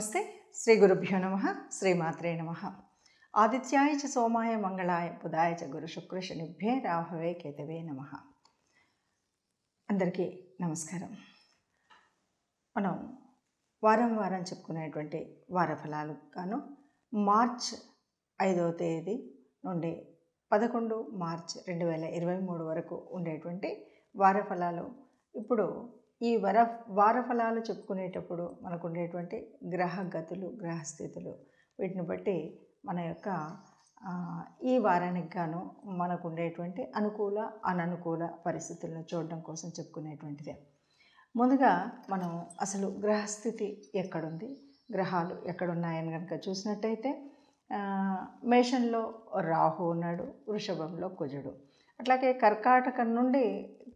నమస్తే శ్రీ గురుభ్యో నమ శ్రీమాత్రే నమ ఆదిత్యాయ చ సోమాయ మంగళాయ బుధాయ చ గురు శుక్ర శనిభ్యే రాహవే కేతవే నమ అందరికీ నమస్కారం మనం వారం వారం చెప్పుకునేటువంటి వార ఫలాలు గాను మార్చ్ ఐదవ తేదీ నుండి పదకొండు మార్చ్ రెండు వేల ఇరవై మూడు వరకు ఉండేటువంటి వార ఫలాలు ఇప్పుడు ఈ వర వారఫలాలు చెప్పుకునేటప్పుడు మనకు ఉండేటువంటి గ్రహగతులు గ్రహస్థితులు వీటిని బట్టి మన యొక్క ఈ వారానికి గాను మనకు ఉండేటువంటి అనుకూల అననుకూల పరిస్థితులను చూడడం కోసం చెప్పుకునేటువంటిదే ముందుగా మనం అసలు గ్రహస్థితి ఎక్కడుంది గ్రహాలు ఎక్కడున్నాయని కనుక చూసినట్టయితే మేషంలో రాహు ఉన్నాడు వృషభంలో కుజుడు అట్లాగే కర్కాటకం నుండి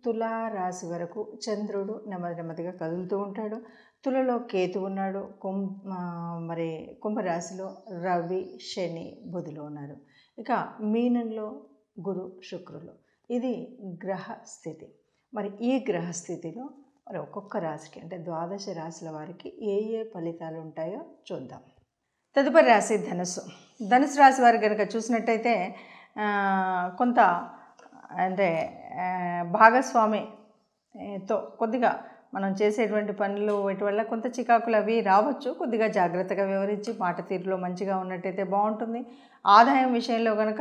తులా రాశి వరకు చంద్రుడు నెమ్మది నెమ్మదిగా కదులుతూ ఉంటాడు తులలో కేతు ఉన్నాడు కుం మరి కుంభరాశిలో రవి శని బుధులు ఉన్నారు ఇక మీనంలో గురు శుక్రులు ఇది గ్రహ స్థితి మరి ఈ గ్రహ స్థితిలో మరి ఒక్కొక్క రాశికి అంటే ద్వాదశ రాశుల వారికి ఏ ఏ ఫలితాలు ఉంటాయో చూద్దాం తదుపరి రాశి ధనుసు ధనుసు రాశి వారు కనుక చూసినట్టయితే కొంత అంటే భాగస్వామితో కొద్దిగా మనం చేసేటువంటి పనులు వీటి వల్ల కొంత చికాకులు అవి రావచ్చు కొద్దిగా జాగ్రత్తగా వివరించి మాట తీరులో మంచిగా ఉన్నట్టయితే బాగుంటుంది ఆదాయం విషయంలో కనుక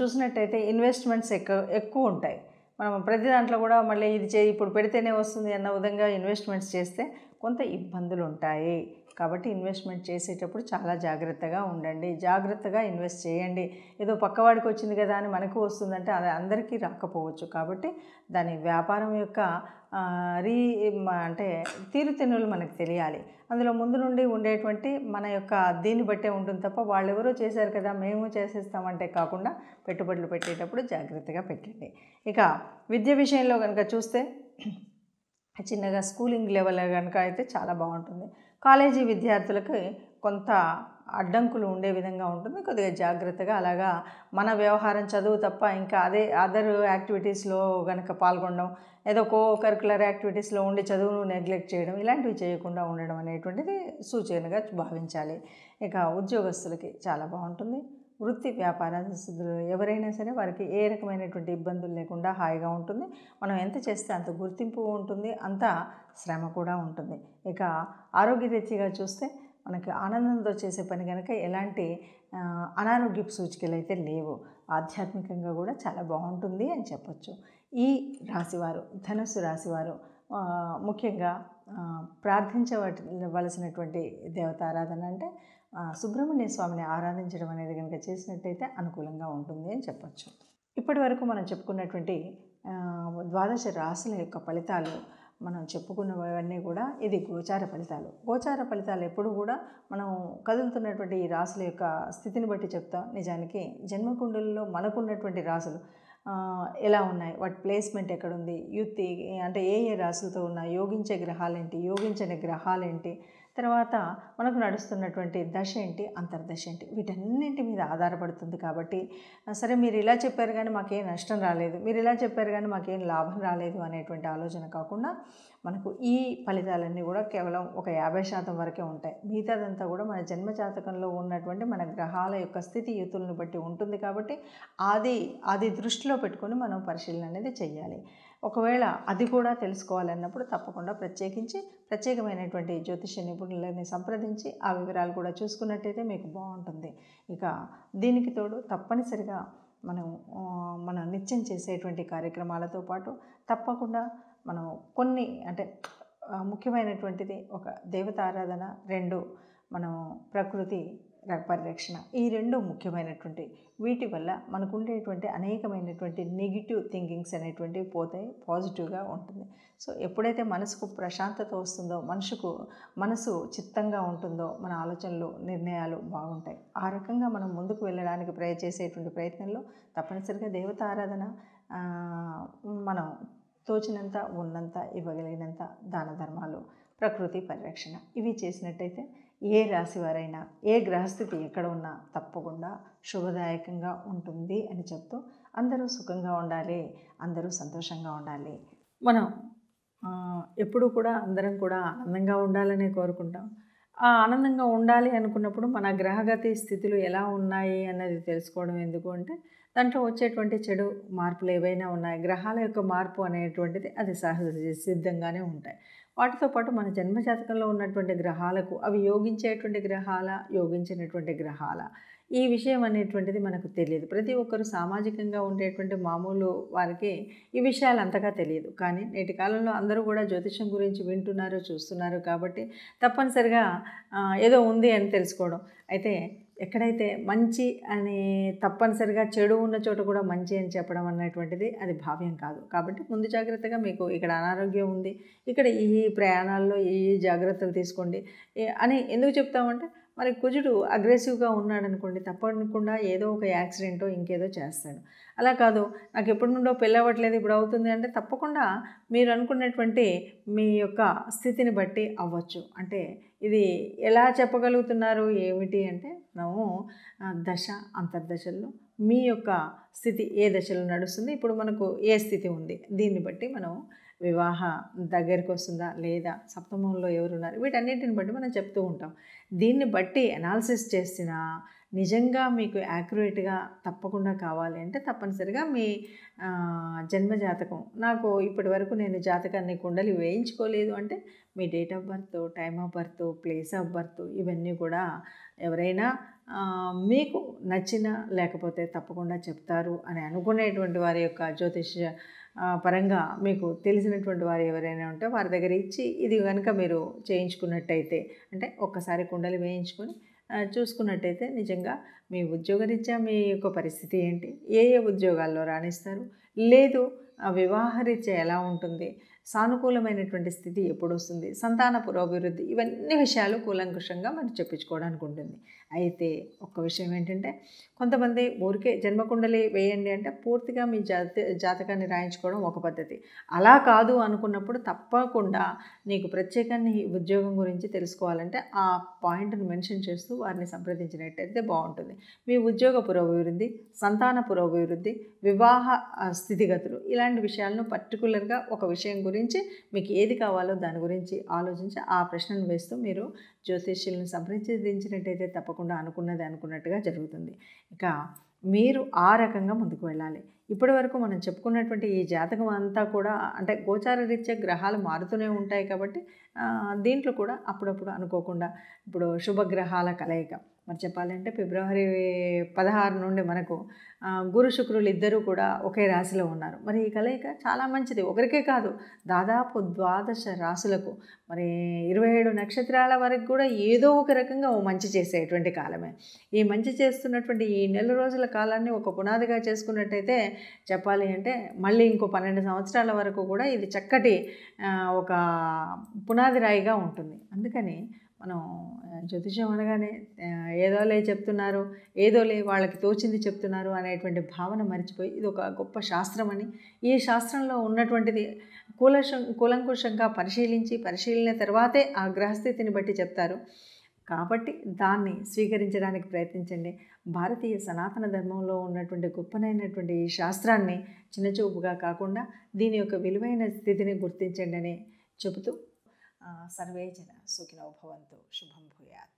చూసినట్టయితే ఇన్వెస్ట్మెంట్స్ ఎక్కువ ఎక్కువ ఉంటాయి మనం ప్రతి దాంట్లో కూడా మళ్ళీ ఇది చే ఇప్పుడు పెడితేనే వస్తుంది అన్న విధంగా ఇన్వెస్ట్మెంట్స్ చేస్తే కొంత ఇబ్బందులు ఉంటాయి కాబట్టి ఇన్వెస్ట్మెంట్ చేసేటప్పుడు చాలా జాగ్రత్తగా ఉండండి జాగ్రత్తగా ఇన్వెస్ట్ చేయండి ఏదో పక్కవాడికి వచ్చింది కదా అని మనకు వస్తుందంటే అది అందరికీ రాకపోవచ్చు కాబట్టి దాని వ్యాపారం యొక్క రీ అంటే తీరుతెన్నులు మనకు తెలియాలి అందులో ముందు నుండి ఉండేటువంటి మన యొక్క దీన్ని బట్టే ఉంటుంది తప్ప వాళ్ళు ఎవరో చేశారు కదా మేము చేసేస్తామంటే కాకుండా పెట్టుబడులు పెట్టేటప్పుడు జాగ్రత్తగా పెట్టండి ఇక విద్య విషయంలో కనుక చూస్తే చిన్నగా స్కూలింగ్ లెవెల్ కనుక అయితే చాలా బాగుంటుంది కాలేజీ విద్యార్థులకి కొంత అడ్డంకులు ఉండే విధంగా ఉంటుంది కొద్దిగా జాగ్రత్తగా అలాగా మన వ్యవహారం చదువు తప్ప ఇంకా అదే అదర్ యాక్టివిటీస్లో కనుక పాల్గొనడం ఏదో కో కరికులర్ యాక్టివిటీస్లో ఉండి చదువును నెగ్లెక్ట్ చేయడం ఇలాంటివి చేయకుండా ఉండడం అనేటువంటిది సూచనగా భావించాలి ఇక ఉద్యోగస్తులకి చాలా బాగుంటుంది వృత్తి వ్యాపార స్థితిలో ఎవరైనా సరే వారికి ఏ రకమైనటువంటి ఇబ్బందులు లేకుండా హాయిగా ఉంటుంది మనం ఎంత చేస్తే అంత గుర్తింపు ఉంటుంది అంత శ్రమ కూడా ఉంటుంది ఇక ఆరోగ్యరీత్యగా చూస్తే మనకి ఆనందంతో చేసే పని కనుక ఎలాంటి అనారోగ్య సూచికలు అయితే లేవు ఆధ్యాత్మికంగా కూడా చాలా బాగుంటుంది అని చెప్పచ్చు ఈ రాశివారు ధనుసు రాశివారు ముఖ్యంగా ప్రార్థించవలసినటువంటి దేవతారాధన అంటే సుబ్రహ్మణ్య స్వామిని ఆరాధించడం అనేది కనుక చేసినట్టయితే అనుకూలంగా ఉంటుంది అని చెప్పచ్చు ఇప్పటి వరకు మనం చెప్పుకున్నటువంటి ద్వాదశ రాశుల యొక్క ఫలితాలు మనం చెప్పుకున్నవన్నీ కూడా ఇది గోచార ఫలితాలు గోచార ఫలితాలు ఎప్పుడు కూడా మనం కదులుతున్నటువంటి ఈ రాసుల యొక్క స్థితిని బట్టి చెప్తాం నిజానికి జన్మకుండలలో మనకున్నటువంటి రాసులు ఎలా ఉన్నాయి వాటి ప్లేస్మెంట్ ఎక్కడుంది యుక్తి అంటే ఏ ఏ రాసులతో ఉన్నాయి యోగించే గ్రహాలేంటి యోగించని గ్రహాలేంటి తర్వాత మనకు నడుస్తున్నటువంటి దశ ఏంటి అంతర్దశ ఏంటి వీటన్నింటి మీద ఆధారపడుతుంది కాబట్టి సరే మీరు ఇలా చెప్పారు కానీ మాకేం నష్టం రాలేదు మీరు ఇలా చెప్పారు కానీ మాకేం లాభం రాలేదు అనేటువంటి ఆలోచన కాకుండా మనకు ఈ ఫలితాలన్నీ కూడా కేవలం ఒక యాభై శాతం వరకే ఉంటాయి మిగతాదంతా కూడా మన జన్మజాతకంలో ఉన్నటువంటి మన గ్రహాల యొక్క స్థితి యుతులను బట్టి ఉంటుంది కాబట్టి అది అది దృష్టిలో పెట్టుకొని మనం పరిశీలన అనేది చేయాలి ఒకవేళ అది కూడా తెలుసుకోవాలన్నప్పుడు తప్పకుండా ప్రత్యేకించి ప్రత్యేకమైనటువంటి జ్యోతిష నిపుణులని సంప్రదించి ఆ వివరాలు కూడా చూసుకున్నట్టయితే మీకు బాగుంటుంది ఇక దీనికి తోడు తప్పనిసరిగా మనం మన నిత్యం చేసేటువంటి కార్యక్రమాలతో పాటు తప్పకుండా మనం కొన్ని అంటే ముఖ్యమైనటువంటిది ఒక దేవతారాధన రెండు మనం ప్రకృతి పరిరక్షణ ఈ రెండు ముఖ్యమైనటువంటి వీటి వల్ల మనకు ఉండేటువంటి అనేకమైనటువంటి నెగిటివ్ థింకింగ్స్ అనేటువంటివి పోతాయి పాజిటివ్గా ఉంటుంది సో ఎప్పుడైతే మనసుకు ప్రశాంతత వస్తుందో మనసుకు మనసు చిత్తంగా ఉంటుందో మన ఆలోచనలు నిర్ణయాలు బాగుంటాయి ఆ రకంగా మనం ముందుకు వెళ్ళడానికి ప్రయ చేసేటువంటి ప్రయత్నంలో తప్పనిసరిగా దేవత ఆరాధన మనం తోచినంత ఉన్నంత ఇవ్వగలిగినంత దాన ధర్మాలు ప్రకృతి పరిరక్షణ ఇవి చేసినట్టయితే ఏ రాశివారైనా ఏ గ్రహస్థితి ఎక్కడ ఉన్నా తప్పకుండా శుభదాయకంగా ఉంటుంది అని చెప్తూ అందరూ సుఖంగా ఉండాలి అందరూ సంతోషంగా ఉండాలి మనం ఎప్పుడూ కూడా అందరం కూడా ఆనందంగా ఉండాలనే కోరుకుంటాం ఆ ఆనందంగా ఉండాలి అనుకున్నప్పుడు మన గ్రహగతి స్థితులు ఎలా ఉన్నాయి అన్నది తెలుసుకోవడం ఎందుకు అంటే దాంట్లో వచ్చేటువంటి చెడు మార్పులు ఏవైనా ఉన్నాయి గ్రహాల యొక్క మార్పు అనేటువంటిది అది సహజ సిద్ధంగానే ఉంటాయి వాటితో పాటు మన జన్మజాతకంలో ఉన్నటువంటి గ్రహాలకు అవి యోగించేటువంటి గ్రహాల యోగించినటువంటి గ్రహాల ఈ విషయం అనేటువంటిది మనకు తెలియదు ప్రతి ఒక్కరు సామాజికంగా ఉండేటువంటి మామూలు వారికి ఈ విషయాలు అంతగా తెలియదు కానీ నేటి కాలంలో అందరూ కూడా జ్యోతిషం గురించి వింటున్నారు చూస్తున్నారు కాబట్టి తప్పనిసరిగా ఏదో ఉంది అని తెలుసుకోవడం అయితే ఎక్కడైతే మంచి అని తప్పనిసరిగా చెడు ఉన్న చోట కూడా మంచి అని చెప్పడం అనేటువంటిది అది భావ్యం కాదు కాబట్టి ముందు జాగ్రత్తగా మీకు ఇక్కడ అనారోగ్యం ఉంది ఇక్కడ ఈ ప్రయాణాల్లో ఈ జాగ్రత్తలు తీసుకోండి అని ఎందుకు చెప్తామంటే మరి కుజుడు అగ్రెసివ్గా ఉన్నాడనుకోండి తప్పనుకుండా ఏదో ఒక యాక్సిడెంటో ఇంకేదో చేస్తాడు అలా కాదు నాకు ఎప్పటి నుండో పెళ్ళవట్లేదు ఇప్పుడు అవుతుంది అంటే తప్పకుండా మీరు అనుకున్నటువంటి మీ యొక్క స్థితిని బట్టి అవ్వచ్చు అంటే ఇది ఎలా చెప్పగలుగుతున్నారు ఏమిటి అంటే మనము దశ అంతర్దశల్లో మీ యొక్క స్థితి ఏ దశలో నడుస్తుంది ఇప్పుడు మనకు ఏ స్థితి ఉంది దీన్ని బట్టి మనం వివాహ దగ్గరికి వస్తుందా లేదా సప్తమంలో ఎవరున్నారు వీటన్నిటిని బట్టి మనం చెప్తూ ఉంటాం దీన్ని బట్టి అనాలిసిస్ చేసిన నిజంగా మీకు యాక్యురేట్గా తప్పకుండా కావాలి అంటే తప్పనిసరిగా మీ జన్మ జాతకం నాకు ఇప్పటి వరకు నేను జాతకాన్ని కుండలి వేయించుకోలేదు అంటే మీ date of birth time of birth place of birth ఇవన్నీ కూడా ఎవరైనా మీకు నచ్చిన లేకపోతే తప్పకుండా చెప్తారు అని అనుకునేటువంటి వారి యొక్క జ్యోతిష పరంగా మీకు తెలిసినటువంటి వారు ఎవరైనా ఉంటే వారి దగ్గర ఇచ్చి ఇది కనుక మీరు చేయించుకున్నట్టయితే అంటే ఒక్కసారి కుండలు వేయించుకొని చూసుకున్నట్టయితే నిజంగా మీ ఉద్యోగరీత్యా మీ యొక్క పరిస్థితి ఏంటి ఏ ఏ ఉద్యోగాల్లో రాణిస్తారు లేదు వివాహరీత్యా ఎలా ఉంటుంది సానుకూలమైనటువంటి స్థితి ఎప్పుడు వస్తుంది సంతాన పురోభివృద్ధి ఇవన్నీ విషయాలు కూలంకుషంగా మనం చెప్పించుకోవడానికి ఉంటుంది అయితే ఒక్క విషయం ఏంటంటే కొంతమంది ఊరికే జన్మకుండలి వేయండి అంటే పూర్తిగా మీ జాత జాతకాన్ని రాయించుకోవడం ఒక పద్ధతి అలా కాదు అనుకున్నప్పుడు తప్పకుండా నీకు ప్రత్యేకాన్ని ఉద్యోగం గురించి తెలుసుకోవాలంటే ఆ పాయింట్ను మెన్షన్ చేస్తూ వారిని సంప్రదించినట్టయితే బాగుంటుంది మీ ఉద్యోగ పురోభివృద్ధి సంతాన పురోభివృద్ధి వివాహ స్థితిగతులు ఇలాంటి విషయాలను పర్టికులర్గా ఒక విషయం గురించి మీకు ఏది కావాలో దాని గురించి ఆలోచించి ఆ ప్రశ్నను వేస్తూ మీరు జ్యోతిష్యులను సంప్రదించినట్టయితే తప్పకుండా తప్పకుండా అనుకున్నది అనుకున్నట్టుగా జరుగుతుంది ఇక మీరు ఆ రకంగా ముందుకు వెళ్ళాలి ఇప్పటి వరకు మనం చెప్పుకున్నటువంటి ఈ జాతకం అంతా కూడా అంటే గోచార రీత్యా గ్రహాలు మారుతూనే ఉంటాయి కాబట్టి దీంట్లో కూడా అప్పుడప్పుడు అనుకోకుండా ఇప్పుడు శుభగ్రహాల కలయిక మరి చెప్పాలంటే ఫిబ్రవరి పదహారు నుండి మనకు గురు శుక్రులు ఇద్దరూ కూడా ఒకే రాశిలో ఉన్నారు మరి ఈ కలయిక చాలా మంచిది ఒకరికే కాదు దాదాపు ద్వాదశ రాశులకు మరి ఇరవై ఏడు నక్షత్రాల వరకు కూడా ఏదో ఒక రకంగా ఓ మంచి చేసేటువంటి కాలమే ఈ మంచి చేస్తున్నటువంటి ఈ నెల రోజుల కాలాన్ని ఒక పునాదిగా చేసుకున్నట్టయితే చెప్పాలి అంటే మళ్ళీ ఇంకో పన్నెండు సంవత్సరాల వరకు కూడా ఇది చక్కటి ఒక పునాది రాయిగా ఉంటుంది అందుకని మనం జ్యోతిష్యం అనగానే ఏదోలే చెప్తున్నారు ఏదోలే వాళ్ళకి తోచింది చెప్తున్నారు అనేటువంటి భావన మర్చిపోయి ఇది ఒక గొప్ప శాస్త్రం అని ఈ శాస్త్రంలో ఉన్నటువంటిది కూలశం కూలంకుషంగా పరిశీలించి పరిశీలన తర్వాతే ఆ గ్రహస్థితిని బట్టి చెప్తారు కాబట్టి దాన్ని స్వీకరించడానికి ప్రయత్నించండి భారతీయ సనాతన ధర్మంలో ఉన్నటువంటి గొప్పనైనటువంటి ఈ శాస్త్రాన్ని చిన్నచూపుగా కాకుండా దీని యొక్క విలువైన స్థితిని గుర్తించండి అని చెబుతూ सर्वे जनाः सुखिनो भवन्तु शुभं भूयात्